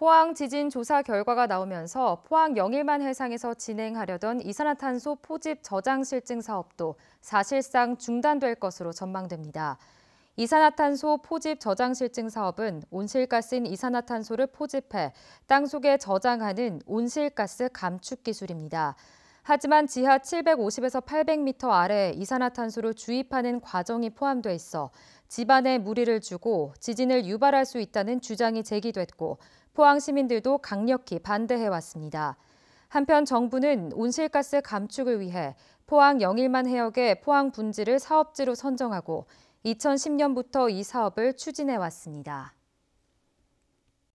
포항 지진 조사 결과가 나오면서 포항 영일만 해상에서 진행하려던 이산화탄소 포집 저장 실증 사업도 사실상 중단될 것으로 전망됩니다. 이산화탄소 포집 저장 실증 사업은 온실가스인 이산화탄소를 포집해 땅속에 저장하는 온실가스 감축 기술입니다. 하지만 지하 750에서 800m 아래 이산화탄소를 주입하는 과정이 포함돼 있어 집안에 무리를 주고 지진을 유발할 수 있다는 주장이 제기됐고 포항 시민들도 강력히 반대해왔습니다. 한편 정부는 온실가스 감축을 위해 포항 영일만 해역의 포항 분지를 사업지로 선정하고 2010년부터 이 사업을 추진해왔습니다.